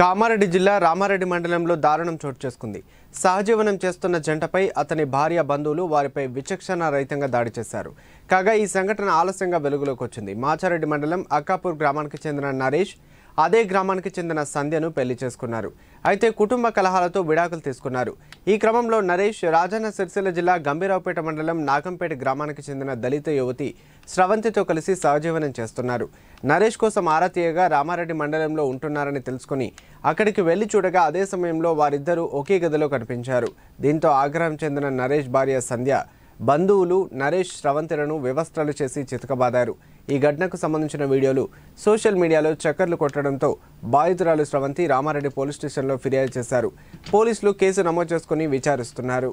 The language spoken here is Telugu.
కామారెడ్డి జిల్లా రామారెడ్డి మండలంలో దారుణం చోటు చేసుకుంది సహజీవనం చేస్తున్న జంటపై అతని భార్య బంధువులు వారిపై విచక్షణ రహితంగా దాడి చేశారు కాగా ఈ సంఘటన ఆలస్యంగా వెలుగులోకి వచ్చింది మాచారెడ్డి మండలం అక్కాపూర్ గ్రామానికి చెందిన నరేష్ అదే గ్రామానికి చెందిన సంధ్యను పెళ్లి చేసుకున్నారు అయితే కుటుంబ కలహాలతో విడాకులు తీసుకున్నారు ఈ క్రమంలో నరేష్ రాజన్న సిరిసిల్ల జిల్లా గంభీరావుపేట మండలం నాగంపేట గ్రామానికి చెందిన దళిత యువతి స్రవంతితో కలిసి సహజీవనం చేస్తున్నారు నరేష్ కోసం ఆరతీయగా రామారెడ్డి మండలంలో ఉంటున్నారని తెలుసుకుని అక్కడికి వెళ్లి చూడగా అదే సమయంలో వారిద్దరూ ఒకే గదిలో కనిపించారు దీంతో ఆగ్రహం చెందిన నరేష్ భార్య సంధ్య బంధువులు నరేష్ స్రవంతిలను వ్యవస్థలు చేసి చితకబాదారు ఈ ఘటనకు సంబంధించిన వీడియోలు సోషల్ మీడియాలో చక్కర్లు కొట్టడంతో బాధితురాలు స్రవంతి రామారెడ్డి పోలీస్ స్టేషన్లో ఫిర్యాదు చేశారు పోలీసులు కేసు నమోదు చేసుకుని విచారిస్తున్నారు